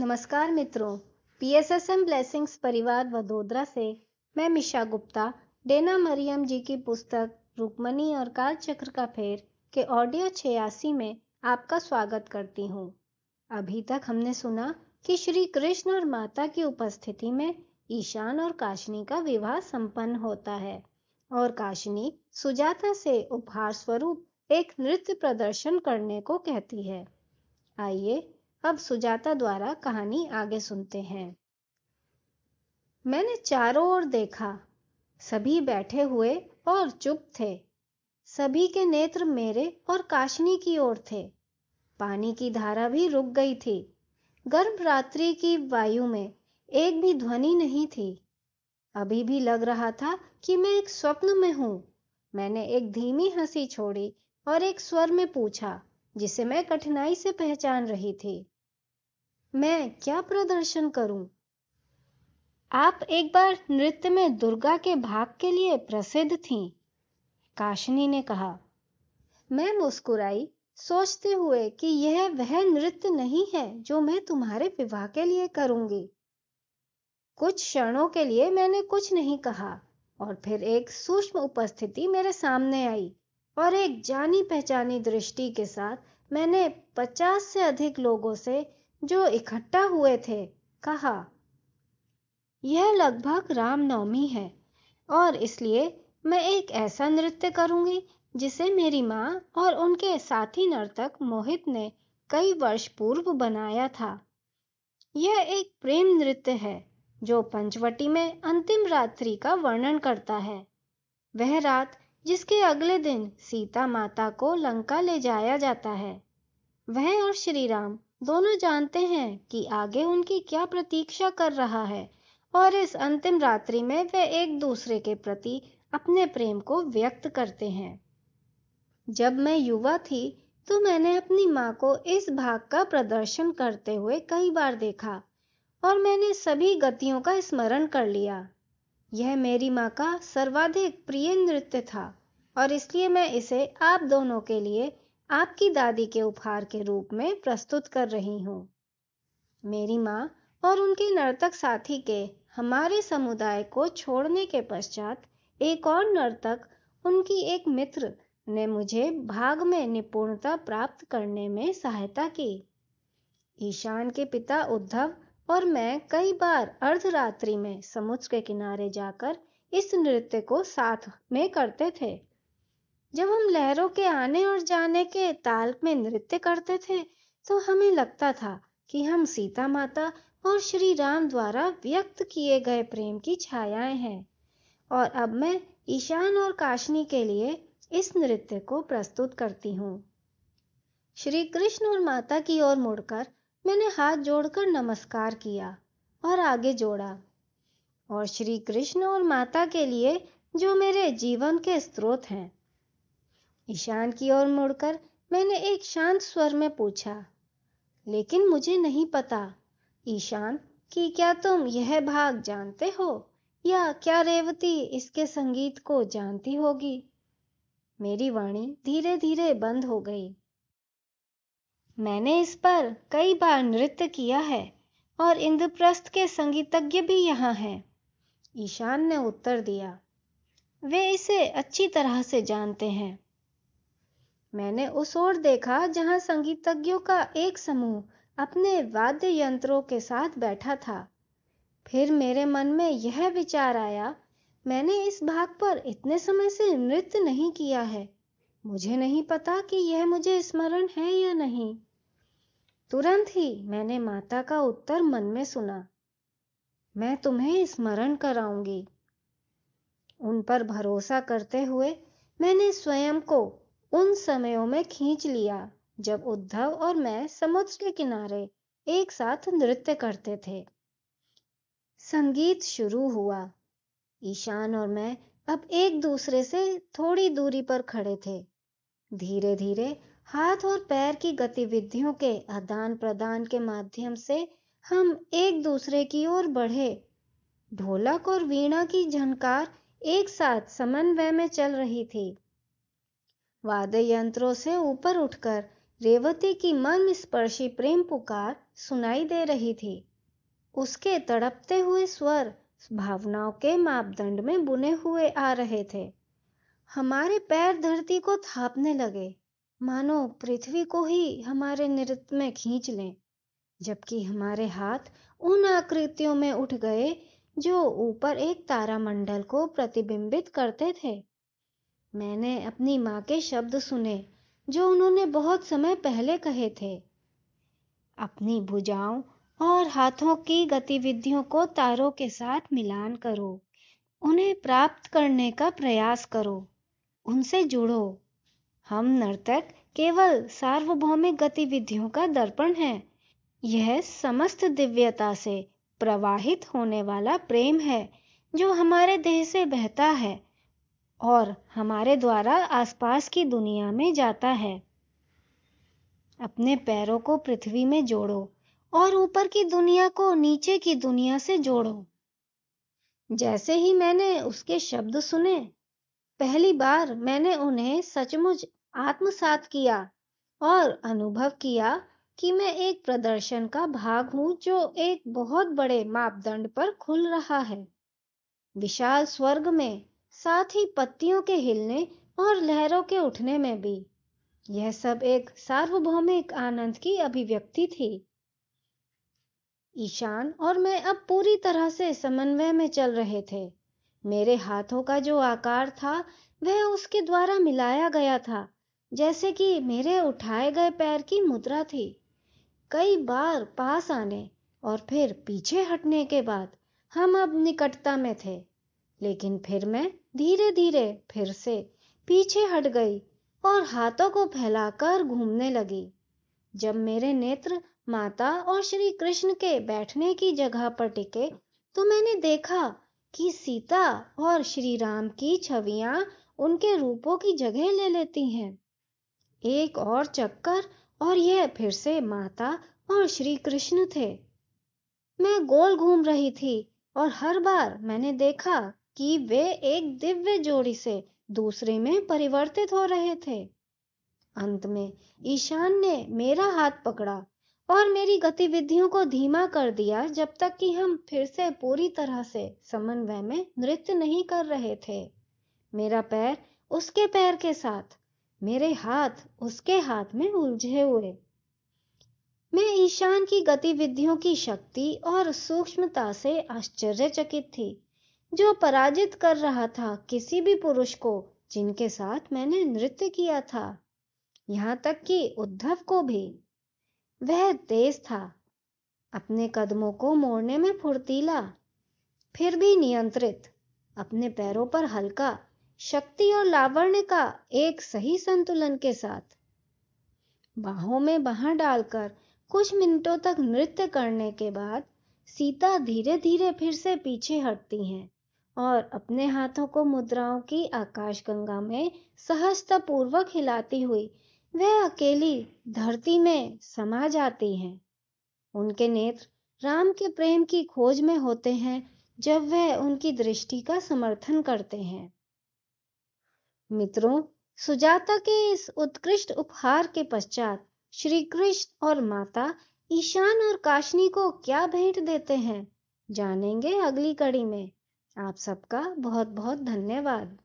नमस्कार मित्रों PSSM blessings परिवार वडोदरा से मैं मिशा गुप्ता डेना मरियम जी की पुस्तक रुकमणी और काल चक्र का फेर के ऑडियो छियासी में आपका स्वागत करती हूँ अभी तक हमने सुना कि श्री कृष्ण और माता की उपस्थिति में ईशान और काशनी का विवाह संपन्न होता है और काशनी सुजाता से उपहार स्वरूप एक नृत्य प्रदर्शन करने को कहती है आइए अब सुजाता द्वारा कहानी आगे सुनते हैं मैंने चारों ओर देखा सभी बैठे हुए और चुप थे सभी के नेत्र मेरे और काशनी की ओर थे पानी की धारा भी रुक गई थी गर्भ रात्रि की वायु में एक भी ध्वनि नहीं थी अभी भी लग रहा था कि मैं एक स्वप्न में हूं मैंने एक धीमी हंसी छोड़ी और एक स्वर में पूछा जिसे मैं कठिनाई से पहचान रही थी मैं क्या प्रदर्शन करूं? आप एक बार नृत्य में दुर्गा के भाग के लिए प्रसिद्ध थीं, काशनी ने कहा मैं मुस्कुराई सोचते हुए कि यह वह नृत्य नहीं है जो मैं तुम्हारे विवाह के लिए करूंगी कुछ क्षणों के लिए मैंने कुछ नहीं कहा और फिर एक सूक्ष्म उपस्थिति मेरे सामने आई और एक जानी पहचानी दृष्टि के साथ मैंने पचास से अधिक लोगों से जो इकट्ठा हुए थे कहा यह लगभग रामनवमी है और इसलिए मैं एक ऐसा नृत्य करूंगी जिसे मेरी माँ और उनके साथी नर्तक मोहित ने कई वर्ष पूर्व बनाया था यह एक प्रेम नृत्य है जो पंचवटी में अंतिम रात्रि का वर्णन करता है वह रात जिसके अगले दिन सीता माता को लंका ले जाया जाता है वह और श्री राम दोनों जानते हैं कि आगे उनकी क्या प्रतीक्षा कर रहा है और इस अंतिम रात्रि में वे एक दूसरे के प्रति अपने प्रेम को व्यक्त करते हैं जब मैं युवा थी तो मैंने अपनी माँ को इस भाग का प्रदर्शन करते हुए कई बार देखा और मैंने सभी गतियों का स्मरण कर लिया यह मेरी माँ का सर्वाधिक प्रिय नृत्य था और इसलिए मैं इसे आप दोनों के लिए आपकी दादी के उपहार के रूप में प्रस्तुत कर रही हूँ मेरी माँ और उनके नर्तक साथी के हमारे समुदाय को छोड़ने के पश्चात एक और नर्तक उनकी एक मित्र ने मुझे भाग में निपुणता प्राप्त करने में सहायता की ईशान के पिता उद्धव और मैं कई बार अर्धरात्रि में समुद्र के किनारे जाकर इस नृत्य को साथ में करते थे जब हम लहरों के आने और जाने के ताल में नृत्य करते थे तो हमें लगता था कि हम सीता माता और श्री राम द्वारा व्यक्त किए गए प्रेम की छायाएं हैं और अब मैं ईशान और काशनी के लिए इस नृत्य को प्रस्तुत करती हूँ श्री कृष्ण और माता की ओर मुड़कर मैंने हाथ जोड़कर नमस्कार किया और आगे जोड़ा और श्री कृष्ण और माता के लिए जो मेरे जीवन के स्रोत हैं ईशान की ओर मुड़कर मैंने एक शांत स्वर में पूछा लेकिन मुझे नहीं पता ईशान कि क्या तुम यह भाग जानते हो या क्या रेवती इसके संगीत को जानती होगी मेरी वाणी धीरे धीरे बंद हो गई मैंने इस पर कई बार नृत्य किया है और इंद्रप्रस्थ के संगीतज्ञ भी यहाँ हैं ईशान ने उत्तर दिया वे इसे अच्छी तरह से जानते हैं मैंने उस ओर देखा जहां संगीतज्ञों का एक समूह अपने वाद्य यंत्रों के साथ बैठा था फिर मेरे मन में यह विचार आया मैंने इस भाग पर इतने समय से नृत्य नहीं किया है मुझे नहीं पता कि यह मुझे स्मरण है या नहीं तुरंत ही मैंने माता का उत्तर मन में सुना मैं तुम्हें स्मरण कराऊंगी उन पर भरोसा करते हुए मैंने स्वयं को उन समयों में खींच लिया जब उद्धव और मैं समुद्र के किनारे एक साथ नृत्य करते थे संगीत शुरू हुआ ईशान और मैं अब एक दूसरे से थोड़ी दूरी पर खड़े थे धीरे धीरे हाथ और पैर की गतिविधियों के आदान प्रदान के माध्यम से हम एक दूसरे की ओर बढ़े ढोलक और वीणा की झनकार एक साथ समन्वय में चल रही थी वाद्य यंत्रों से ऊपर उठकर रेवती की मन स्पर्शी प्रेम पुकार सुनाई दे रही थी उसके तड़पते हुए स्वर भावनाओं के मापदंड में बुने हुए आ रहे थे हमारे पैर धरती को थापने लगे मानो पृथ्वी को ही हमारे नृत्य में खींच लें जबकि हमारे हाथ उन आकृतियों में उठ गए जो ऊपर एक तारामंडल को प्रतिबिंबित करते थे मैंने अपनी माँ के शब्द सुने जो उन्होंने बहुत समय पहले कहे थे अपनी भुजाओं और हाथों की गतिविधियों को तारों के साथ मिलान करो उन्हें प्राप्त करने का प्रयास करो उनसे जुड़ो हम नर्तक केवल सार्वभौमिक गतिविधियों का दर्पण है यह समस्त दिव्यता से प्रवाहित होने वाला प्रेम है जो हमारे देह से बहता है और हमारे द्वारा आसपास की दुनिया में जाता है अपने पैरों को पृथ्वी में जोड़ो और ऊपर की दुनिया को नीचे की दुनिया से जोड़ो जैसे ही मैंने उसके शब्द सुने पहली बार मैंने उन्हें सचमुच आत्मसात किया और अनुभव किया कि मैं एक प्रदर्शन का भाग हूं जो एक बहुत बड़े मापदंड पर खुल रहा है विशाल स्वर्ग में साथ ही पत्तियों के हिलने और लहरों के उठने में भी यह सब एक सार्वभौमिक आनंद की अभिव्यक्ति थी ईशान और मैं अब पूरी तरह से समन्वय में चल रहे थे मेरे हाथों का जो आकार था वह उसके द्वारा मिलाया गया था जैसे कि मेरे उठाए गए पैर की मुद्रा थी कई बार पास आने और फिर पीछे हटने के बाद हम अब निकटता में थे लेकिन फिर मैं धीरे धीरे फिर से पीछे हट गई और हाथों को फैलाकर घूमने लगी जब मेरे नेत्र माता और श्री कृष्ण के बैठने की जगह पर टिके तो मैंने देखा कि सीता और श्री राम की छवियां उनके रूपों की जगह ले लेती हैं एक और चक्कर और यह फिर से माता और श्री कृष्ण थे मैं गोल घूम रही थी और हर बार मैंने देखा कि वे एक दिव्य जोड़ी से दूसरे में परिवर्तित हो रहे थे अंत में ईशान ने मेरा हाथ पकड़ा और मेरी गतिविधियों को धीमा कर दिया जब तक कि हम फिर से पूरी तरह से समन्वय में नृत्य नहीं कर रहे थे मेरा पैर उसके पैर के साथ मेरे हाथ उसके हाथ में उलझे हुए मैं ईशान की गतिविधियों की शक्ति और सूक्ष्मता से आश्चर्यचकित थी जो पराजित कर रहा था किसी भी पुरुष को जिनके साथ मैंने नृत्य किया था यहाँ तक कि उद्धव को भी वह तेज था अपने कदमों को मोड़ने में फुर्तीला फिर भी नियंत्रित अपने पैरों पर हल्का शक्ति और लावण्य का एक सही संतुलन के साथ बाहों में बाहर डालकर कुछ मिनटों तक नृत्य करने के बाद सीता धीरे धीरे फिर से पीछे हटती हैं और अपने हाथों को मुद्राओं की आकाशगंगा में सहजता पूर्वक हिलाती हुई वह अकेली धरती में समा जाती हैं उनके नेत्र राम के प्रेम की खोज में होते हैं जब वह उनकी दृष्टि का समर्थन करते हैं मित्रों सुजाता के इस उत्कृष्ट उपहार के पश्चात श्री कृष्ण और माता ईशान और काशनी को क्या भेंट देते हैं जानेंगे अगली कड़ी में आप सबका बहुत बहुत धन्यवाद